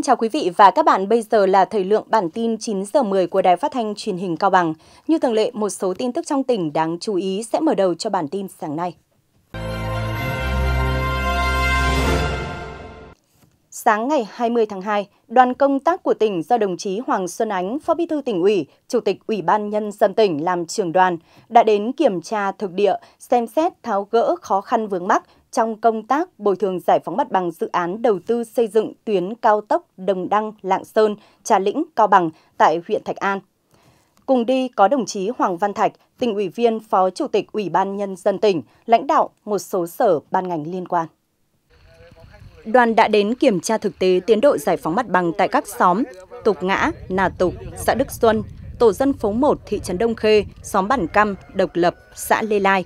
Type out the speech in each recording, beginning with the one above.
Xin chào quý vị và các bạn, bây giờ là thời lượng bản tin 9 giờ 10 của Đài Phát thanh Truyền hình Cao Bằng. Như thường lệ, một số tin tức trong tỉnh đáng chú ý sẽ mở đầu cho bản tin sáng nay. Sáng ngày 20 tháng 2, đoàn công tác của tỉnh do đồng chí Hoàng Xuân Ánh, Phó Bí thư tỉnh ủy, Chủ tịch Ủy ban Nhân dân tỉnh làm trưởng đoàn, đã đến kiểm tra thực địa, xem xét tháo gỡ khó khăn vướng mắc, trong công tác bồi thường giải phóng mặt bằng dự án đầu tư xây dựng tuyến cao tốc Đồng Đăng – Lạng Sơn – Trà Lĩnh – Cao Bằng tại huyện Thạch An. Cùng đi có đồng chí Hoàng Văn Thạch, tỉnh ủy viên, phó chủ tịch Ủy ban Nhân dân tỉnh, lãnh đạo một số sở ban ngành liên quan. Đoàn đã đến kiểm tra thực tế tiến độ giải phóng mặt bằng tại các xóm Tục Ngã, Nà Tục, xã Đức Xuân, tổ dân phố 1 thị trấn Đông Khê, xóm Bản Căm, Độc Lập, xã Lê Lai.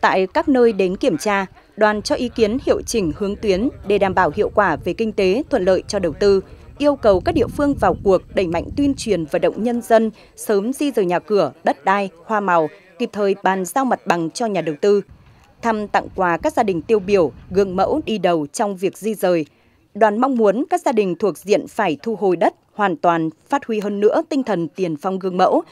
Tại các nơi đến kiểm tra, đoàn cho ý kiến hiệu chỉnh hướng tuyến để đảm bảo hiệu quả về kinh tế thuận lợi cho đầu tư, yêu cầu các địa phương vào cuộc đẩy mạnh tuyên truyền vận động nhân dân sớm di rời nhà cửa, đất đai, hoa màu, kịp thời bàn giao mặt bằng cho nhà đầu tư. Thăm tặng quà các gia đình tiêu biểu, gương mẫu đi đầu trong việc di rời. Đoàn mong muốn các gia đình thuộc diện phải thu hồi đất hoàn toàn phát huy hơn nữa tinh thần tiền phong gương mẫu,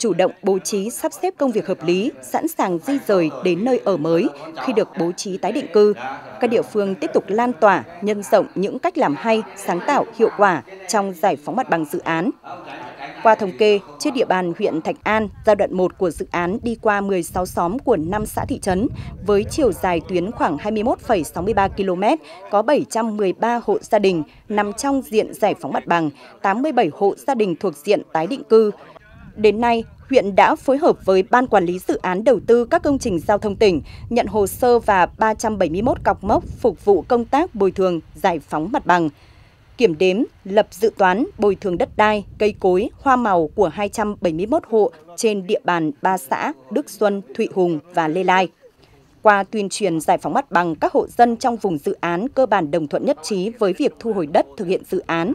chủ động bố trí sắp xếp công việc hợp lý, sẵn sàng di rời đến nơi ở mới khi được bố trí tái định cư. Các địa phương tiếp tục lan tỏa, nhân rộng những cách làm hay, sáng tạo, hiệu quả trong giải phóng mặt bằng dự án. Qua thống kê, trên địa bàn huyện Thạch An, giai đoạn 1 của dự án đi qua 16 xóm của 5 xã thị trấn với chiều dài tuyến khoảng 21,63 km, có 713 hộ gia đình nằm trong diện giải phóng mặt bằng, 87 hộ gia đình thuộc diện tái định cư, Đến nay, huyện đã phối hợp với Ban Quản lý Dự án Đầu tư các công trình giao thông tỉnh nhận hồ sơ và 371 cọc mốc phục vụ công tác bồi thường, giải phóng mặt bằng. Kiểm đếm, lập dự toán bồi thường đất đai, cây cối, hoa màu của 271 hộ trên địa bàn ba xã Đức Xuân, Thụy Hùng và Lê Lai. Qua tuyên truyền giải phóng mặt bằng, các hộ dân trong vùng dự án cơ bản đồng thuận nhất trí với việc thu hồi đất thực hiện dự án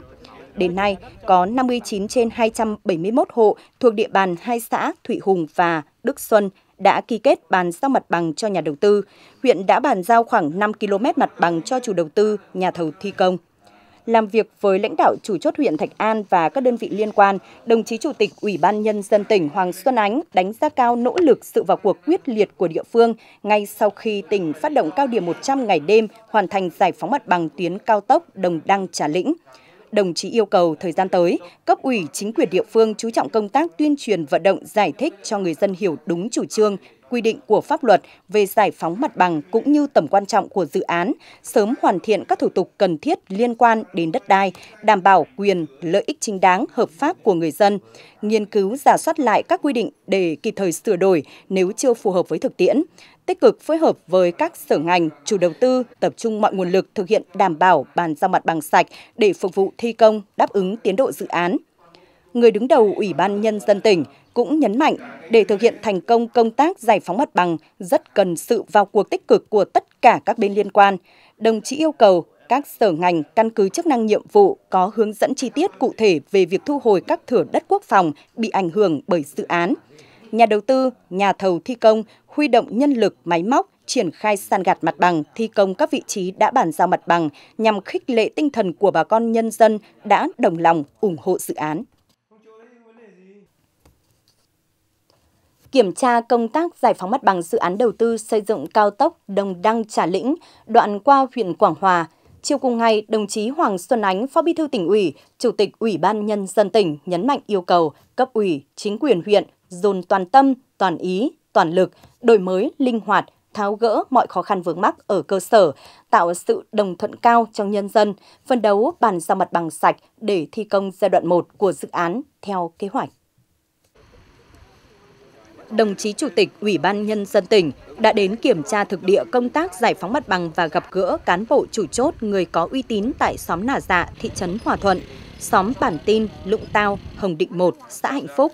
đến nay có 59 trên 271 hộ thuộc địa bàn hai xã Thủy Hùng và Đức Xuân đã ký kết bàn giao mặt bằng cho nhà đầu tư. Huyện đã bàn giao khoảng 5 km mặt bằng cho chủ đầu tư, nhà thầu thi công. Làm việc với lãnh đạo chủ chốt huyện Thạch An và các đơn vị liên quan, đồng chí Chủ tịch Ủy ban Nhân dân tỉnh Hoàng Xuân Ánh đánh giá cao nỗ lực sự vào cuộc quyết liệt của địa phương ngay sau khi tỉnh phát động cao điểm 100 ngày đêm hoàn thành giải phóng mặt bằng tuyến cao tốc Đồng Đăng Trà Lĩnh đồng chí yêu cầu thời gian tới, cấp ủy chính quyền địa phương chú trọng công tác tuyên truyền vận động giải thích cho người dân hiểu đúng chủ trương, quy định của pháp luật về giải phóng mặt bằng cũng như tầm quan trọng của dự án, sớm hoàn thiện các thủ tục cần thiết liên quan đến đất đai, đảm bảo quyền, lợi ích chính đáng, hợp pháp của người dân, nghiên cứu giả soát lại các quy định để kịp thời sửa đổi nếu chưa phù hợp với thực tiễn, tích cực phối hợp với các sở ngành, chủ đầu tư tập trung mọi nguồn lực thực hiện đảm bảo bàn giao mặt bằng sạch để phục vụ thi công, đáp ứng tiến độ dự án. Người đứng đầu Ủy ban Nhân dân tỉnh cũng nhấn mạnh để thực hiện thành công công tác giải phóng mặt bằng rất cần sự vào cuộc tích cực của tất cả các bên liên quan. Đồng chí yêu cầu các sở ngành căn cứ chức năng nhiệm vụ có hướng dẫn chi tiết cụ thể về việc thu hồi các thửa đất quốc phòng bị ảnh hưởng bởi dự án, nhà đầu tư, nhà thầu thi công huy động nhân lực, máy móc, triển khai san gạt mặt bằng, thi công các vị trí đã bàn giao mặt bằng nhằm khích lệ tinh thần của bà con nhân dân đã đồng lòng ủng hộ dự án. Kiểm tra công tác giải phóng mặt bằng dự án đầu tư xây dựng cao tốc Đồng Đăng Trà Lĩnh, đoạn qua huyện Quảng Hòa, Chiều cùng ngày, đồng chí Hoàng Xuân Ánh, Phó Bí thư tỉnh ủy, Chủ tịch Ủy ban Nhân dân tỉnh nhấn mạnh yêu cầu cấp ủy, chính quyền huyện dồn toàn tâm, toàn ý, toàn lực, đổi mới, linh hoạt, tháo gỡ mọi khó khăn vướng mắc ở cơ sở, tạo sự đồng thuận cao trong nhân dân, phân đấu bàn giao mặt bằng sạch để thi công giai đoạn 1 của dự án theo kế hoạch. Đồng chí Chủ tịch Ủy ban Nhân dân tỉnh đã đến kiểm tra thực địa công tác giải phóng mặt bằng và gặp gỡ cán bộ chủ chốt người có uy tín tại xóm Nà Dạ, thị trấn Hòa Thuận, xóm Bản Tin, Lũng Tao, Hồng Định 1, xã Hạnh Phúc,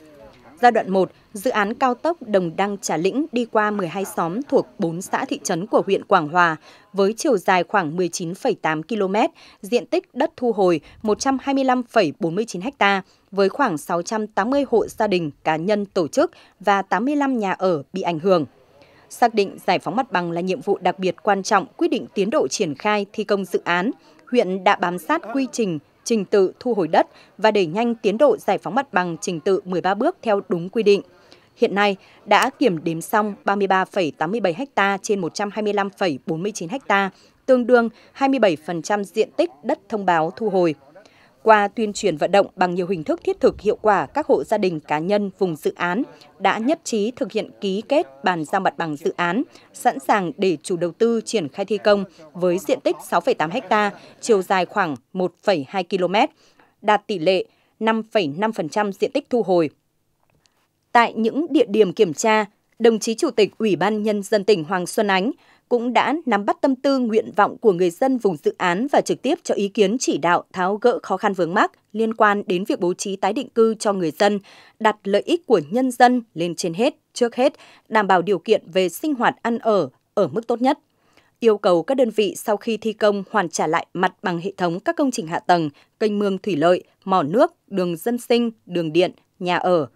Giai đoạn 1, dự án cao tốc Đồng Đăng Trà Lĩnh đi qua 12 xóm thuộc 4 xã thị trấn của huyện Quảng Hòa với chiều dài khoảng 19,8 km, diện tích đất thu hồi 125,49 ha với khoảng 680 hộ gia đình, cá nhân, tổ chức và 85 nhà ở bị ảnh hưởng xác định giải phóng mặt bằng là nhiệm vụ đặc biệt quan trọng quyết định tiến độ triển khai thi công dự án. Huyện đã bám sát quy trình, trình tự thu hồi đất và đẩy nhanh tiến độ giải phóng mặt bằng trình tự 13 bước theo đúng quy định. Hiện nay đã kiểm đếm xong 33,87 ha trên 125,49 ha, tương đương 27% diện tích đất thông báo thu hồi qua tuyên truyền vận động bằng nhiều hình thức thiết thực hiệu quả các hộ gia đình cá nhân vùng dự án đã nhất trí thực hiện ký kết bàn giao mặt bằng dự án, sẵn sàng để chủ đầu tư triển khai thi công với diện tích 6,8 ha, chiều dài khoảng 1,2 km, đạt tỷ lệ 5,5% diện tích thu hồi. Tại những địa điểm kiểm tra, đồng chí Chủ tịch Ủy ban Nhân dân tỉnh Hoàng Xuân Ánh cũng đã nắm bắt tâm tư nguyện vọng của người dân vùng dự án và trực tiếp cho ý kiến chỉ đạo tháo gỡ khó khăn vướng mắc liên quan đến việc bố trí tái định cư cho người dân, đặt lợi ích của nhân dân lên trên hết, trước hết, đảm bảo điều kiện về sinh hoạt ăn ở ở mức tốt nhất yêu cầu các đơn vị sau khi thi công hoàn trả lại mặt bằng hệ thống các công trình hạ tầng, kênh mương thủy lợi, mỏ nước, đường dân sinh, đường điện, nhà ở.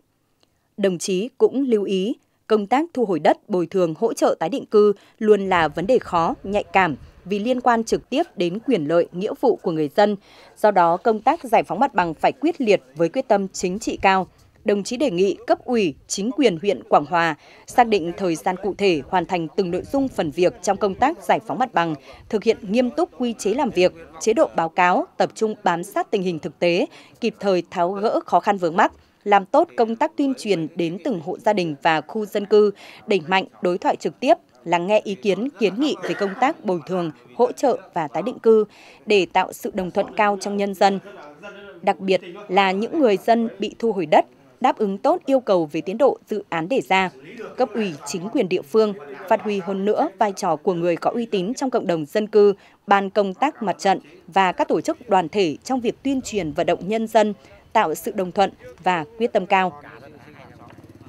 Đồng chí cũng lưu ý công tác thu hồi đất, bồi thường, hỗ trợ tái định cư luôn là vấn đề khó, nhạy cảm vì liên quan trực tiếp đến quyền lợi, nghĩa vụ của người dân. Do đó, công tác giải phóng mặt bằng phải quyết liệt với quyết tâm chính trị cao. Đồng chí đề nghị cấp ủy, chính quyền huyện Quảng Hòa xác định thời gian cụ thể hoàn thành từng nội dung phần việc trong công tác giải phóng mặt bằng, thực hiện nghiêm túc quy chế làm việc, chế độ báo cáo, tập trung bám sát tình hình thực tế, kịp thời tháo gỡ khó khăn vướng mắc, làm tốt công tác tuyên truyền đến từng hộ gia đình và khu dân cư, đẩy mạnh đối thoại trực tiếp, lắng nghe ý kiến, kiến nghị về công tác bồi thường, hỗ trợ và tái định cư để tạo sự đồng thuận cao trong nhân dân. Đặc biệt là những người dân bị thu hồi đất, đáp ứng tốt yêu cầu về tiến độ dự án đề ra. Cấp ủy chính quyền địa phương phát huy hơn nữa vai trò của người có uy tín trong cộng đồng dân cư, ban công tác mặt trận và các tổ chức đoàn thể trong việc tuyên truyền vận động nhân dân tạo sự đồng thuận và quyết tâm cao.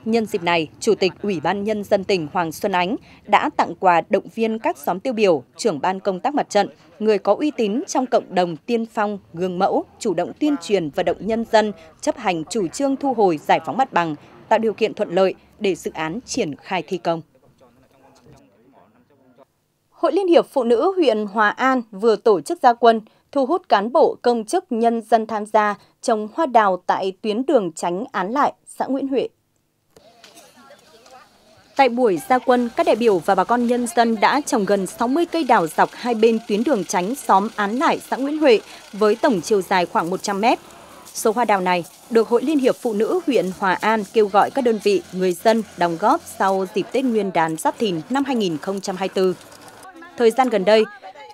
Nhân dịp này, Chủ tịch Ủy ban Nhân dân tỉnh Hoàng Xuân Ánh đã tặng quà động viên các xóm tiêu biểu, trưởng ban công tác mặt trận, người có uy tín trong cộng đồng tiên phong, gương mẫu, chủ động tuyên truyền vận động nhân dân chấp hành chủ trương thu hồi giải phóng mặt bằng, tạo điều kiện thuận lợi để dự án triển khai thi công. Hội Liên hiệp Phụ nữ huyện Hòa An vừa tổ chức gia quân thu hút cán bộ công chức nhân dân tham gia trồng hoa đào tại tuyến đường tránh án lại, xã Nguyễn Huệ. Tại buổi gia quân, các đại biểu và bà con nhân dân đã trồng gần 60 cây đào dọc hai bên tuyến đường tránh xóm Án Lại, xã Nguyễn Huệ với tổng chiều dài khoảng 100 mét. Số hoa đào này được Hội Liên hiệp Phụ nữ huyện Hòa An kêu gọi các đơn vị, người dân đóng góp sau dịp Tết Nguyên đán Giáp Thìn năm 2024. Thời gian gần đây,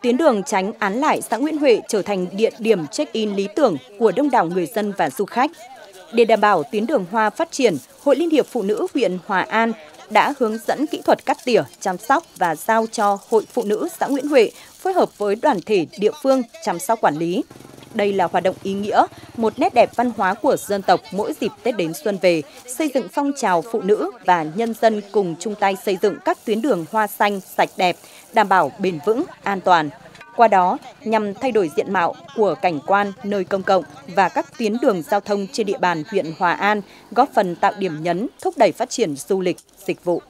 Tuyến đường tránh án lại xã Nguyễn Huệ trở thành địa điểm check-in lý tưởng của đông đảo người dân và du khách. Để đảm bảo tuyến đường hoa phát triển, Hội Liên hiệp Phụ nữ huyện Hòa An đã hướng dẫn kỹ thuật cắt tỉa, chăm sóc và giao cho Hội Phụ nữ xã Nguyễn Huệ phối hợp với đoàn thể địa phương chăm sóc quản lý. Đây là hoạt động ý nghĩa, một nét đẹp văn hóa của dân tộc mỗi dịp Tết đến xuân về, xây dựng phong trào phụ nữ và nhân dân cùng chung tay xây dựng các tuyến đường hoa xanh sạch đẹp, đảm bảo bền vững, an toàn. Qua đó, nhằm thay đổi diện mạo của cảnh quan nơi công cộng và các tuyến đường giao thông trên địa bàn huyện Hòa An, góp phần tạo điểm nhấn, thúc đẩy phát triển du lịch, dịch vụ.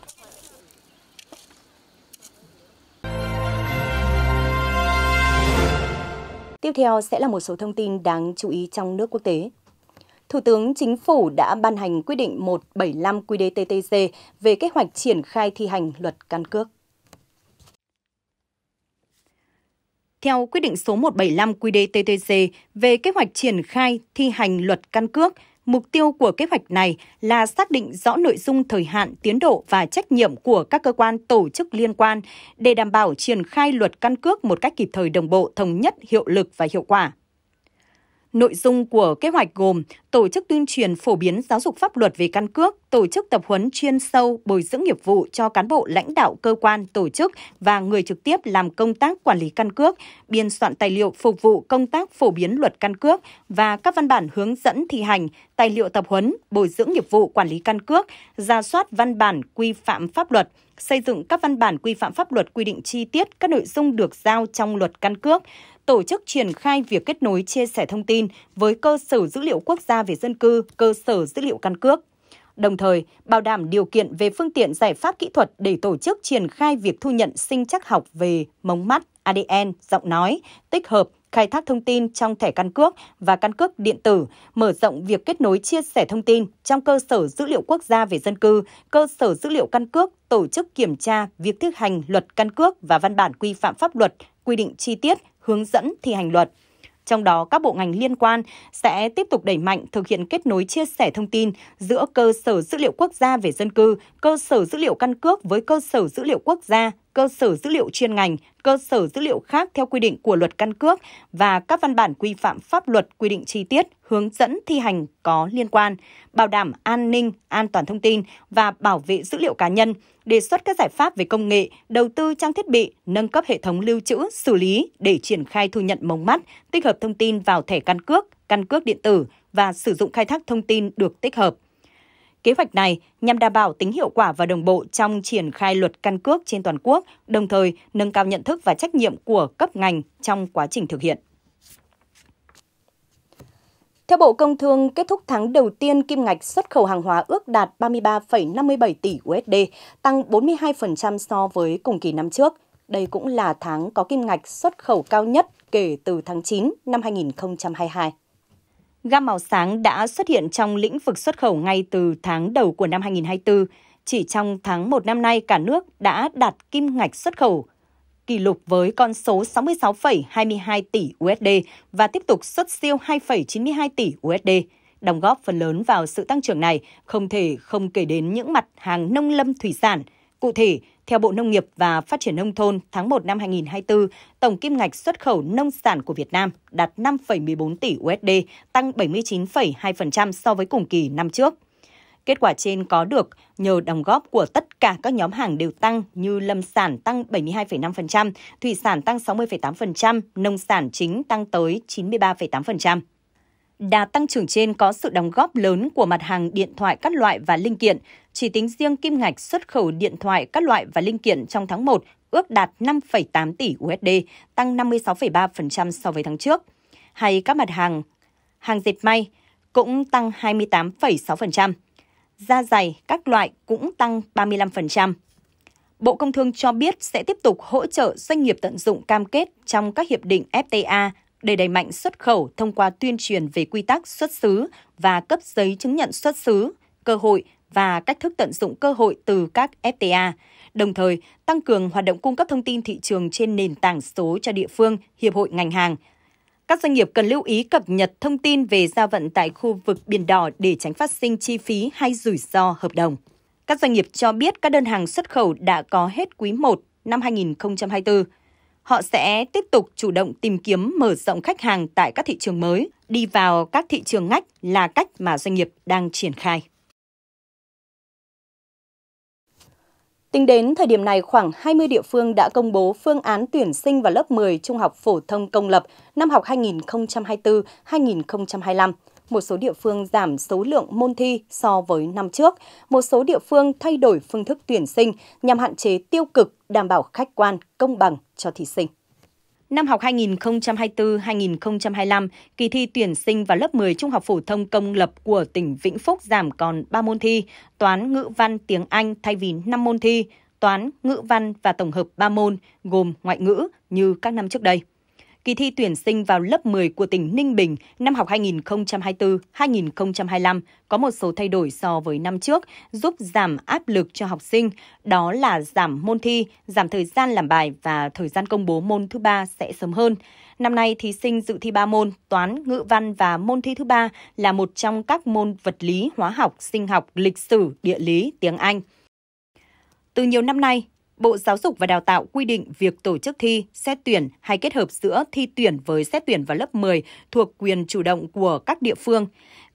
Tiếp theo sẽ là một số thông tin đáng chú ý trong nước quốc tế. Thủ tướng Chính phủ đã ban hành quyết định 175 qđ về kế hoạch triển khai thi hành luật căn cước. Theo quyết định số 175 qđ về kế hoạch triển khai thi hành luật căn cước Mục tiêu của kế hoạch này là xác định rõ nội dung thời hạn, tiến độ và trách nhiệm của các cơ quan tổ chức liên quan để đảm bảo triển khai luật căn cước một cách kịp thời đồng bộ, thống nhất, hiệu lực và hiệu quả. Nội dung của kế hoạch gồm tổ chức tuyên truyền phổ biến giáo dục pháp luật về căn cước, tổ chức tập huấn chuyên sâu bồi dưỡng nghiệp vụ cho cán bộ lãnh đạo cơ quan, tổ chức và người trực tiếp làm công tác quản lý căn cước, biên soạn tài liệu phục vụ công tác phổ biến luật căn cước và các văn bản hướng dẫn thi hành, tài liệu tập huấn, bồi dưỡng nghiệp vụ quản lý căn cước, ra soát văn bản quy phạm pháp luật, xây dựng các văn bản quy phạm pháp luật quy định chi tiết các nội dung được giao trong luật căn cước, tổ chức triển khai việc kết nối chia sẻ thông tin với cơ sở dữ liệu quốc gia về dân cư, cơ sở dữ liệu căn cước đồng thời bảo đảm điều kiện về phương tiện giải pháp kỹ thuật để tổ chức triển khai việc thu nhận sinh chắc học về mống mắt, ADN, giọng nói, tích hợp, khai thác thông tin trong thẻ căn cước và căn cước điện tử, mở rộng việc kết nối chia sẻ thông tin trong cơ sở dữ liệu quốc gia về dân cư, cơ sở dữ liệu căn cước, tổ chức kiểm tra việc thực hành luật căn cước và văn bản quy phạm pháp luật quy định chi tiết hướng dẫn thi hành luật. Trong đó, các bộ ngành liên quan sẽ tiếp tục đẩy mạnh thực hiện kết nối chia sẻ thông tin giữa cơ sở dữ liệu quốc gia về dân cư, cơ sở dữ liệu căn cước với cơ sở dữ liệu quốc gia cơ sở dữ liệu chuyên ngành, cơ sở dữ liệu khác theo quy định của luật căn cước và các văn bản quy phạm pháp luật quy định chi tiết, hướng dẫn thi hành có liên quan, bảo đảm an ninh, an toàn thông tin và bảo vệ dữ liệu cá nhân, đề xuất các giải pháp về công nghệ, đầu tư trang thiết bị, nâng cấp hệ thống lưu trữ, xử lý để triển khai thu nhận mống mắt, tích hợp thông tin vào thẻ căn cước, căn cước điện tử và sử dụng khai thác thông tin được tích hợp Kế hoạch này nhằm đảm bảo tính hiệu quả và đồng bộ trong triển khai luật căn cước trên toàn quốc, đồng thời nâng cao nhận thức và trách nhiệm của cấp ngành trong quá trình thực hiện. Theo Bộ Công Thương, kết thúc tháng đầu tiên, kim ngạch xuất khẩu hàng hóa ước đạt 33,57 tỷ USD, tăng 42% so với cùng kỳ năm trước. Đây cũng là tháng có kim ngạch xuất khẩu cao nhất kể từ tháng 9 năm 2022. Gam màu sáng đã xuất hiện trong lĩnh vực xuất khẩu ngay từ tháng đầu của năm 2024. Chỉ trong tháng 1 năm nay, cả nước đã đạt kim ngạch xuất khẩu kỷ lục với con số 66,22 tỷ USD và tiếp tục xuất siêu 2,92 tỷ USD. Đóng góp phần lớn vào sự tăng trưởng này không thể không kể đến những mặt hàng nông lâm thủy sản – Cụ thể, theo Bộ Nông nghiệp và Phát triển Nông thôn, tháng 1 năm 2024, tổng kim ngạch xuất khẩu nông sản của Việt Nam đạt 5,14 tỷ USD, tăng 79,2% so với cùng kỳ năm trước. Kết quả trên có được nhờ đóng góp của tất cả các nhóm hàng đều tăng như lâm sản tăng 72,5%, thủy sản tăng 60,8%, nông sản chính tăng tới 93,8%. Đà tăng trưởng trên có sự đóng góp lớn của mặt hàng điện thoại các loại và linh kiện. Chỉ tính riêng kim ngạch xuất khẩu điện thoại các loại và linh kiện trong tháng 1 ước đạt 5,8 tỷ USD, tăng 56,3% so với tháng trước. Hay các mặt hàng hàng dệt may cũng tăng 28,6%. Da dày các loại cũng tăng 35%. Bộ Công Thương cho biết sẽ tiếp tục hỗ trợ doanh nghiệp tận dụng cam kết trong các hiệp định FTA để đẩy mạnh xuất khẩu thông qua tuyên truyền về quy tắc xuất xứ và cấp giấy chứng nhận xuất xứ, cơ hội và cách thức tận dụng cơ hội từ các FTA, đồng thời tăng cường hoạt động cung cấp thông tin thị trường trên nền tảng số cho địa phương, hiệp hội ngành hàng. Các doanh nghiệp cần lưu ý cập nhật thông tin về giao vận tại khu vực biển đỏ để tránh phát sinh chi phí hay rủi ro hợp đồng. Các doanh nghiệp cho biết các đơn hàng xuất khẩu đã có hết quý 1 năm 2024 họ sẽ tiếp tục chủ động tìm kiếm mở rộng khách hàng tại các thị trường mới, đi vào các thị trường ngách là cách mà doanh nghiệp đang triển khai. Tính đến thời điểm này, khoảng 20 địa phương đã công bố phương án tuyển sinh vào lớp 10 trung học phổ thông công lập năm học 2024-2025 một số địa phương giảm số lượng môn thi so với năm trước, một số địa phương thay đổi phương thức tuyển sinh nhằm hạn chế tiêu cực, đảm bảo khách quan, công bằng cho thí sinh. Năm học 2024-2025, kỳ thi tuyển sinh vào lớp 10 trung học phổ thông công lập của tỉnh Vĩnh Phúc giảm còn 3 môn thi, toán, ngữ văn, tiếng Anh thay vì 5 môn thi, toán, ngữ văn và tổng hợp 3 môn gồm ngoại ngữ như các năm trước đây kỳ thi tuyển sinh vào lớp 10 của tỉnh Ninh Bình năm học 2024-2025 có một số thay đổi so với năm trước, giúp giảm áp lực cho học sinh, đó là giảm môn thi, giảm thời gian làm bài và thời gian công bố môn thứ ba sẽ sớm hơn. Năm nay, thí sinh dự thi 3 môn toán, ngữ văn và môn thi thứ ba là một trong các môn vật lý, hóa học, sinh học, lịch sử, địa lý, tiếng Anh. Từ nhiều năm nay, Bộ Giáo dục và Đào tạo quy định việc tổ chức thi, xét tuyển hay kết hợp giữa thi tuyển với xét tuyển vào lớp 10 thuộc quyền chủ động của các địa phương.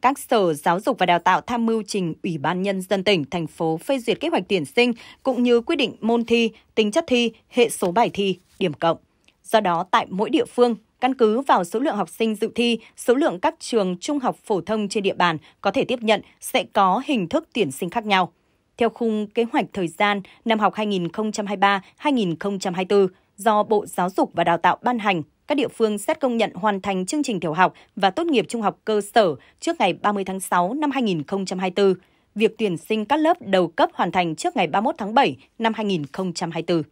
Các sở giáo dục và đào tạo tham mưu trình Ủy ban Nhân dân tỉnh, thành phố phê duyệt kế hoạch tuyển sinh cũng như quy định môn thi, tính chất thi, hệ số bài thi, điểm cộng. Do đó, tại mỗi địa phương, căn cứ vào số lượng học sinh dự thi, số lượng các trường trung học phổ thông trên địa bàn có thể tiếp nhận sẽ có hình thức tuyển sinh khác nhau theo khung kế hoạch thời gian năm học 2023-2024 do Bộ Giáo dục và Đào tạo ban hành các địa phương xét công nhận hoàn thành chương trình tiểu học và tốt nghiệp trung học cơ sở trước ngày 30 tháng 6 năm 2024. Việc tuyển sinh các lớp đầu cấp hoàn thành trước ngày 31 tháng 7 năm 2024.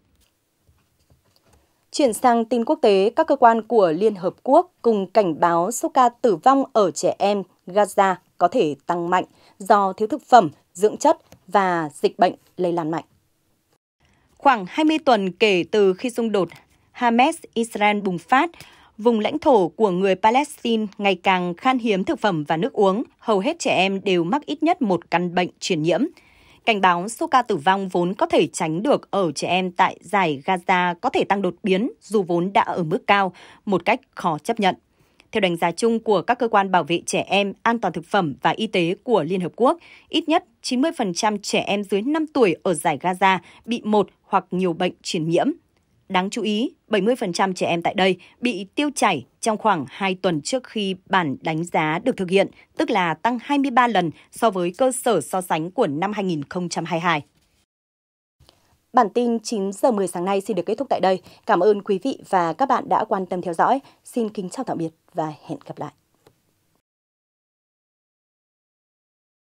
Chuyển sang tin quốc tế, các cơ quan của Liên Hợp Quốc cùng cảnh báo số ca tử vong ở trẻ em Gaza có thể tăng mạnh do thiếu thực phẩm, dưỡng chất và dịch bệnh lây lan mạnh. Khoảng 20 tuần kể từ khi xung đột Hamas-Israel bùng phát, vùng lãnh thổ của người Palestine ngày càng khan hiếm thực phẩm và nước uống, hầu hết trẻ em đều mắc ít nhất một căn bệnh truyền nhiễm. Cảnh báo số ca tử vong vốn có thể tránh được ở trẻ em tại giải Gaza có thể tăng đột biến dù vốn đã ở mức cao, một cách khó chấp nhận. Theo đánh giá chung của các cơ quan bảo vệ trẻ em, an toàn thực phẩm và y tế của Liên Hợp Quốc, ít nhất 90% trẻ em dưới 5 tuổi ở giải Gaza bị một hoặc nhiều bệnh truyền nhiễm. Đáng chú ý, 70% trẻ em tại đây bị tiêu chảy trong khoảng 2 tuần trước khi bản đánh giá được thực hiện, tức là tăng 23 lần so với cơ sở so sánh của năm 2022. Bản tin 9 giờ 10 sáng nay xin được kết thúc tại đây. Cảm ơn quý vị và các bạn đã quan tâm theo dõi. Xin kính chào tạm biệt và hẹn gặp lại.